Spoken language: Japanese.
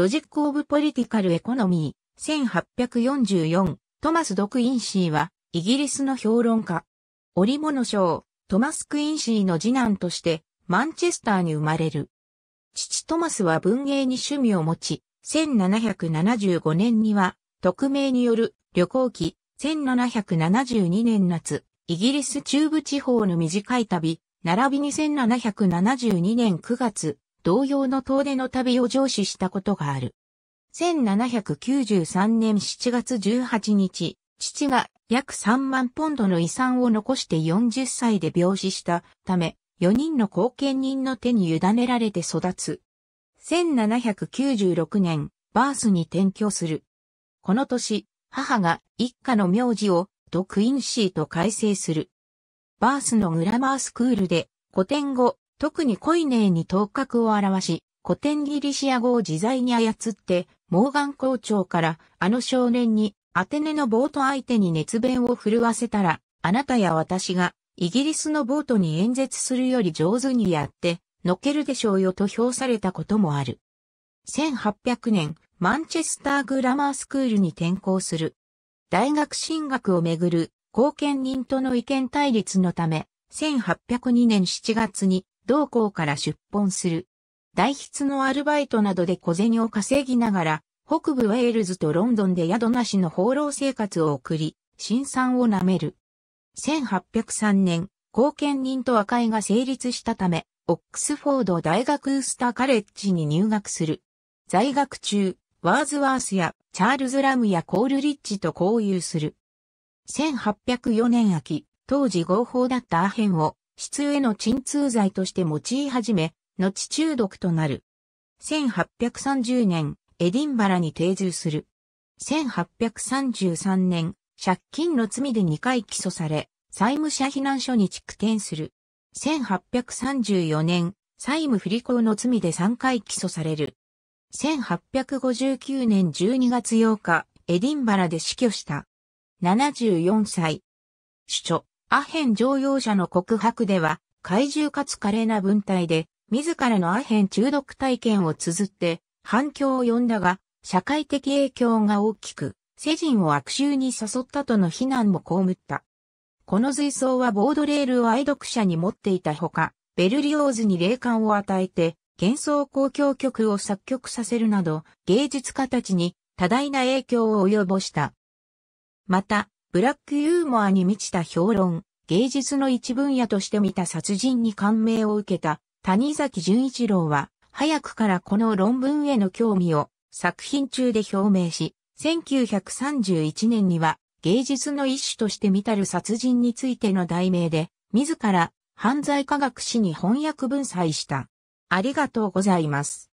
ロジック・オブ・ポリティカル・エコノミー、1844、トマス・ドクインシーは、イギリスの評論家。織物賞、トマス・クインシーの次男として、マンチェスターに生まれる。父トマスは文芸に趣味を持ち、1775年には、匿名による旅行記、1772年夏、イギリス中部地方の短い旅、並びに1772年9月、同様の遠出の旅を上司したことがある。1793年7月18日、父が約3万ポンドの遺産を残して40歳で病死したため、4人の後見人の手に委ねられて育つ。1796年、バースに転居する。この年、母が一家の名字をド・クインシーと改正する。バースのグラマースクールで古典後、特にコイネーに頭角を表し、古典ギリシア語を自在に操って、モーガン校長からあの少年にアテネのボート相手に熱弁を震わせたら、あなたや私がイギリスのボートに演説するより上手にやって、のけるでしょうよと評されたこともある。1800年、マンチェスターグラマースクールに転校する。大学進学をめぐる後見人との意見対立のため、1802年7月に同校から出奔する。代筆のアルバイトなどで小銭を稼ぎながら、北部ウェールズとロンドンで宿なしの放浪生活を送り、辛酸を舐める。1803年、後見人と和解が成立したため、オックスフォード大学ウスターカレッジに入学する。在学中、ワーズワースやチャールズ・ラムやコールリッジと交友する。1804年秋、当時合法だったアヘンを質への鎮痛剤として用い始め、後中毒となる。1830年、エディンバラに定住する。1833年、借金の罪で2回起訴され、債務者避難所に築転する。1834年、債務不履行の罪で3回起訴される。1859年12月8日、エディンバラで死去した。74歳。主張。アヘン乗用車の告白では、怪獣かつ華麗な文体で、自らのアヘン中毒体験を綴って、反響を呼んだが、社会的影響が大きく、世人を悪臭に誘ったとの非難も被った。この随想はボードレールを愛読者に持っていたほか、ベルリオーズに霊感を与えて、幻想交響曲を作曲させるなど、芸術家たちに多大な影響を及ぼした。また、ブラックユーモアに満ちた評論、芸術の一分野として見た殺人に感銘を受けた谷崎潤一郎は、早くからこの論文への興味を作品中で表明し、1931年には芸術の一種として見たる殺人についての題名で、自ら犯罪科学史に翻訳文祭した。ありがとうございます。